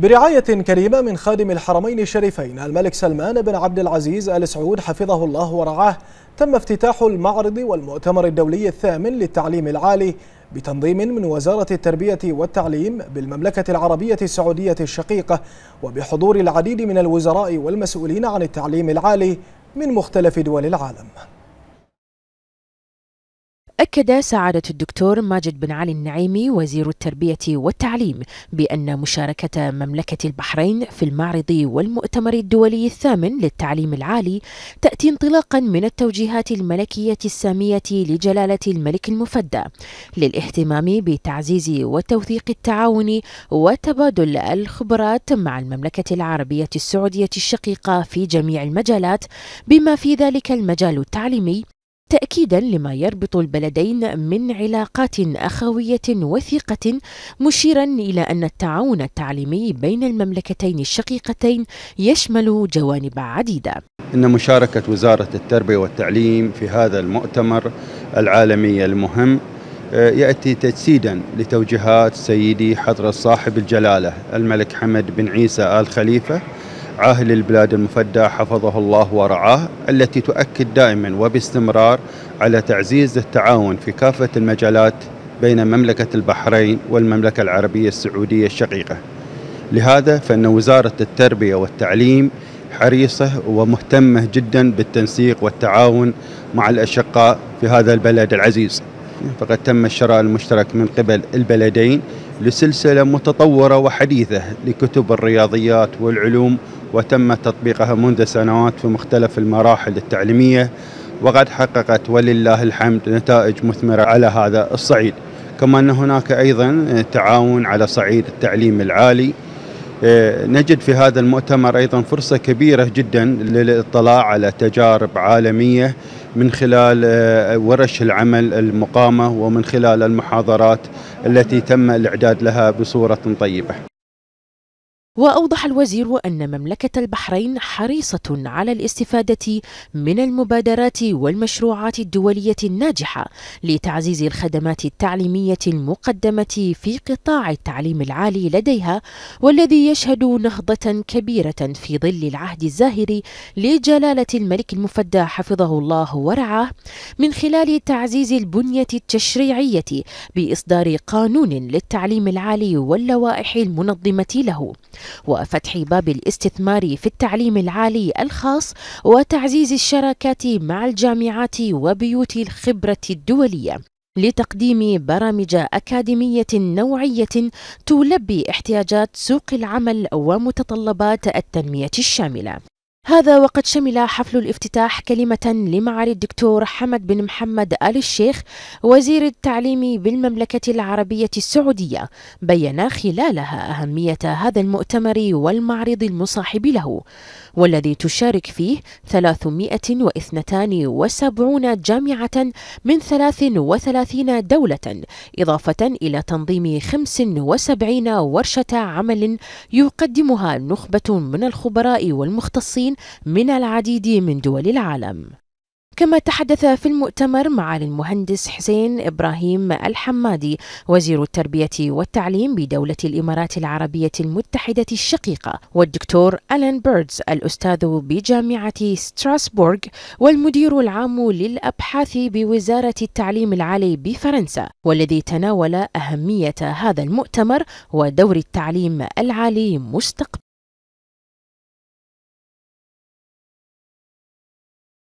برعاية كريمة من خادم الحرمين الشريفين الملك سلمان بن عبد العزيز آل سعود حفظه الله ورعاه تم افتتاح المعرض والمؤتمر الدولي الثامن للتعليم العالي بتنظيم من وزارة التربية والتعليم بالمملكة العربية السعودية الشقيقة وبحضور العديد من الوزراء والمسؤولين عن التعليم العالي من مختلف دول العالم أكد سعادة الدكتور ماجد بن علي النعيمي وزير التربية والتعليم بأن مشاركة مملكة البحرين في المعرض والمؤتمر الدولي الثامن للتعليم العالي تأتي انطلاقا من التوجيهات الملكية السامية لجلالة الملك المفدى للاهتمام بتعزيز وتوثيق التعاون وتبادل الخبرات مع المملكة العربية السعودية الشقيقة في جميع المجالات بما في ذلك المجال التعليمي تأكيدا لما يربط البلدين من علاقات أخوية وثيقة مشيرا إلى أن التعاون التعليمي بين المملكتين الشقيقتين يشمل جوانب عديدة إن مشاركة وزارة التربية والتعليم في هذا المؤتمر العالمي المهم آه، يأتي تجسيدا لتوجيهات سيدي حضرة صاحب الجلالة الملك حمد بن عيسى آل خليفة عاهل البلاد المفدى حفظه الله ورعاه التي تؤكد دائما وباستمرار على تعزيز التعاون في كافة المجالات بين مملكة البحرين والمملكة العربية السعودية الشقيقة لهذا فإن وزارة التربية والتعليم حريصة ومهتمة جدا بالتنسيق والتعاون مع الأشقاء في هذا البلد العزيز فقد تم الشراء المشترك من قبل البلدين لسلسلة متطورة وحديثة لكتب الرياضيات والعلوم وتم تطبيقها منذ سنوات في مختلف المراحل التعليمية وقد حققت ولله الحمد نتائج مثمرة على هذا الصعيد كما أن هناك أيضا تعاون على صعيد التعليم العالي آه، نجد في هذا المؤتمر أيضا فرصة كبيرة جدا للاطلاع على تجارب عالمية من خلال آه، ورش العمل المقامة ومن خلال المحاضرات التي تم الإعداد لها بصورة طيبة وأوضح الوزير أن مملكة البحرين حريصة على الاستفادة من المبادرات والمشروعات الدولية الناجحة لتعزيز الخدمات التعليمية المقدمة في قطاع التعليم العالي لديها والذي يشهد نهضة كبيرة في ظل العهد الزاهر لجلالة الملك المفدى حفظه الله ورعاه من خلال تعزيز البنية التشريعية بإصدار قانون للتعليم العالي واللوائح المنظمة له وفتح باب الاستثمار في التعليم العالي الخاص وتعزيز الشراكات مع الجامعات وبيوت الخبرة الدولية لتقديم برامج أكاديمية نوعية تلبي احتياجات سوق العمل ومتطلبات التنمية الشاملة هذا وقد شمل حفل الافتتاح كلمة لمعالي الدكتور حمد بن محمد آل الشيخ وزير التعليم بالمملكة العربية السعودية بيّن خلالها أهمية هذا المؤتمر والمعرض المصاحب له والذي تشارك فيه 372 جامعة من 33 دولة إضافة إلى تنظيم 75 ورشة عمل يقدمها نخبة من الخبراء والمختصين من العديد من دول العالم كما تحدث في المؤتمر معالي المهندس حسين ابراهيم الحمادي وزير التربيه والتعليم بدوله الامارات العربيه المتحده الشقيقه والدكتور الان بيردز الاستاذ بجامعه ستراسبورغ والمدير العام للابحاث بوزاره التعليم العالي بفرنسا والذي تناول اهميه هذا المؤتمر ودور التعليم العالي مستقبلا